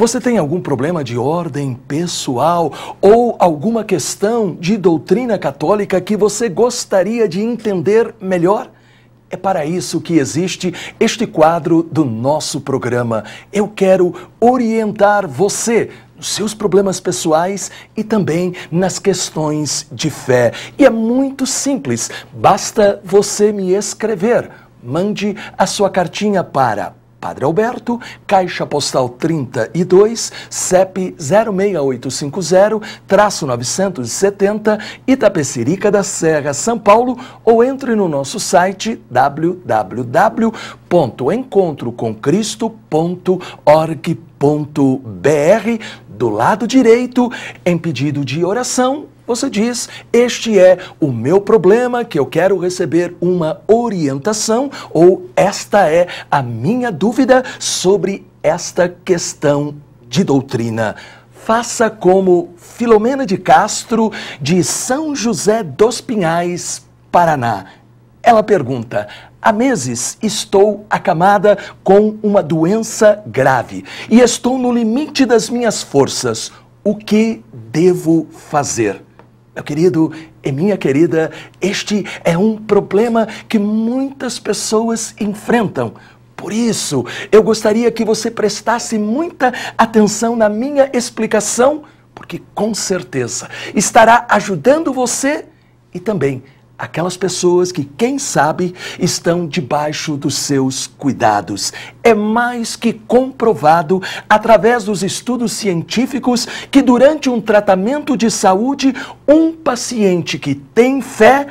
Você tem algum problema de ordem pessoal ou alguma questão de doutrina católica que você gostaria de entender melhor? É para isso que existe este quadro do nosso programa. Eu quero orientar você nos seus problemas pessoais e também nas questões de fé. E é muito simples, basta você me escrever. Mande a sua cartinha para Padre Alberto, Caixa Postal 32, CEP 06850-970, Itapecerica da Serra, São Paulo, ou entre no nosso site www.encontrocomcristo.org.br do lado direito, em pedido de oração você diz: Este é o meu problema que eu quero receber uma orientação, ou esta é a minha dúvida sobre esta questão de doutrina. Faça como Filomena de Castro, de São José dos Pinhais, Paraná. Ela pergunta: Há meses estou acamada com uma doença grave e estou no limite das minhas forças. O que devo fazer? Meu querido e minha querida, este é um problema que muitas pessoas enfrentam. Por isso, eu gostaria que você prestasse muita atenção na minha explicação, porque com certeza estará ajudando você e também aquelas pessoas que, quem sabe, estão debaixo dos seus cuidados. É mais que comprovado através dos estudos científicos que, durante um tratamento de saúde, um paciente que tem fé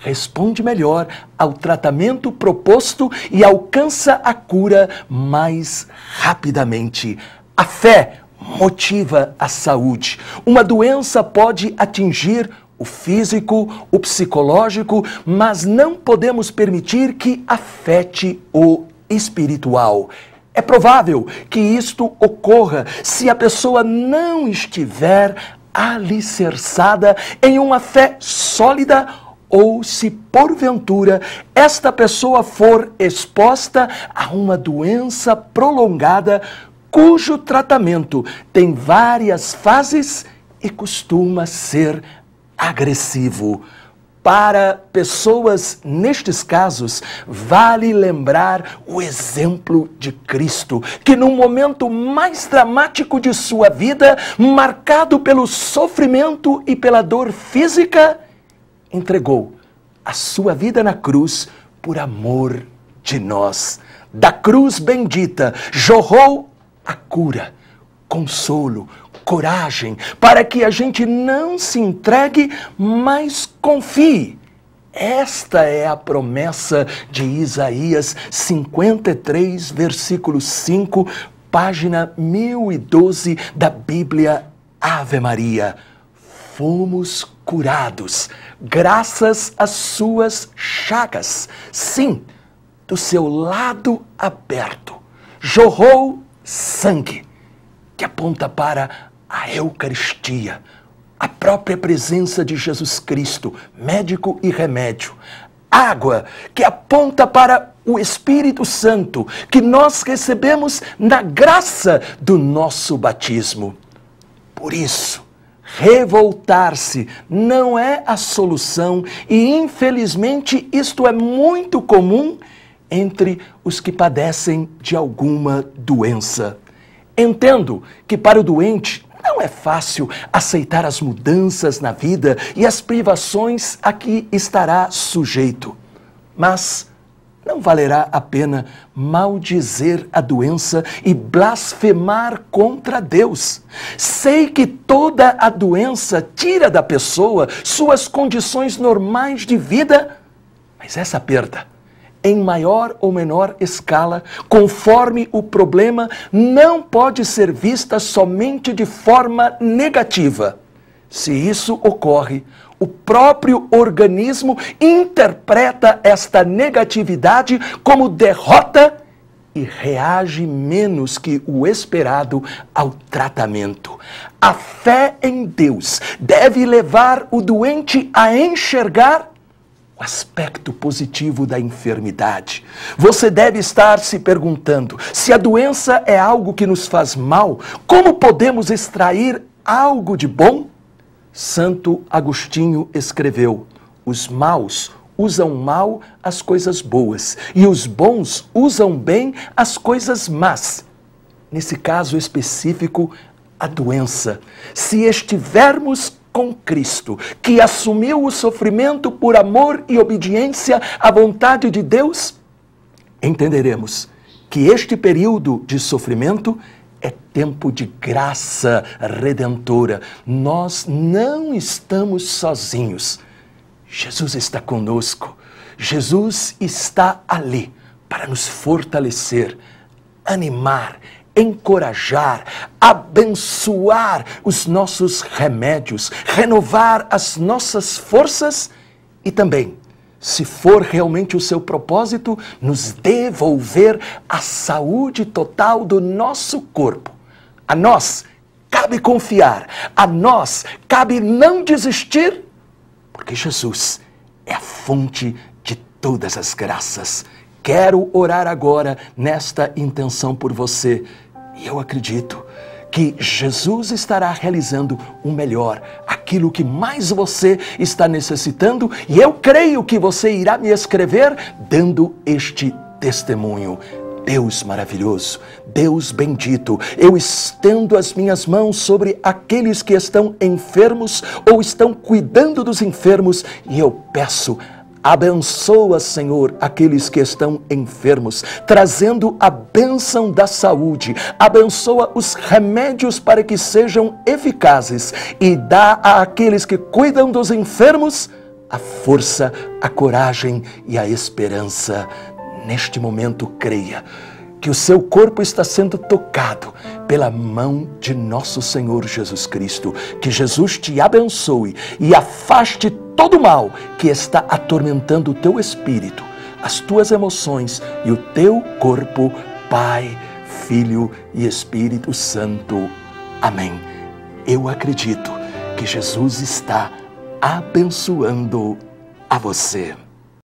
responde melhor ao tratamento proposto e alcança a cura mais rapidamente. A fé motiva a saúde. Uma doença pode atingir o físico, o psicológico, mas não podemos permitir que afete o espiritual. É provável que isto ocorra se a pessoa não estiver alicerçada em uma fé sólida ou se porventura esta pessoa for exposta a uma doença prolongada cujo tratamento tem várias fases e costuma ser agressivo. Para pessoas nestes casos, vale lembrar o exemplo de Cristo, que no momento mais dramático de sua vida, marcado pelo sofrimento e pela dor física, entregou a sua vida na cruz por amor de nós. Da cruz bendita jorrou a cura, consolo, coragem, para que a gente não se entregue, mas confie. Esta é a promessa de Isaías 53, versículo 5, página 1012 da Bíblia Ave Maria. Fomos curados, graças às suas chagas. Sim, do seu lado aberto jorrou sangue que aponta para a Eucaristia, a própria presença de Jesus Cristo, médico e remédio. Água que aponta para o Espírito Santo, que nós recebemos na graça do nosso batismo. Por isso, Revoltar-se não é a solução e, infelizmente, isto é muito comum entre os que padecem de alguma doença. Entendo que para o doente não é fácil aceitar as mudanças na vida e as privações a que estará sujeito. Mas não valerá a pena maldizer a doença e blasfemar contra Deus. Sei que toda a doença tira da pessoa suas condições normais de vida, mas essa perda em maior ou menor escala, conforme o problema, não pode ser vista somente de forma negativa. Se isso ocorre, o próprio organismo interpreta esta negatividade como derrota e reage menos que o esperado ao tratamento. A fé em Deus deve levar o doente a enxergar o aspecto positivo da enfermidade. Você deve estar se perguntando: se a doença é algo que nos faz mal, como podemos extrair algo de bom? Santo Agostinho escreveu: os maus usam mal as coisas boas e os bons usam bem as coisas más. Nesse caso específico, a doença. Se estivermos com Cristo, que assumiu o sofrimento por amor e obediência à vontade de Deus, entenderemos que este período de sofrimento é tempo de graça redentora. Nós não estamos sozinhos. Jesus está conosco. Jesus está ali para nos fortalecer, animar, encorajar, abençoar os nossos remédios, renovar as nossas forças e também, se for realmente o seu propósito, nos devolver a saúde total do nosso corpo. A nós cabe confiar, a nós cabe não desistir, porque Jesus é a fonte de todas as graças. Quero orar agora nesta intenção por você e eu acredito que Jesus estará realizando o melhor, aquilo que mais você está necessitando, e eu creio que você irá me escrever dando este testemunho. Deus maravilhoso, Deus bendito, eu estendo as minhas mãos sobre aqueles que estão enfermos ou estão cuidando dos enfermos e eu peço Abençoa, Senhor, aqueles que estão enfermos, trazendo a bênção da saúde. Abençoa os remédios para que sejam eficazes e dá a aqueles que cuidam dos enfermos a força, a coragem e a esperança. Neste momento, creia que o seu corpo está sendo tocado pela mão de nosso Senhor Jesus Cristo. Que Jesus te abençoe e afaste todo mal que está atormentando o teu espírito, as tuas emoções e o teu corpo, Pai, Filho e Espírito Santo. Amém. Eu acredito que Jesus está abençoando a você.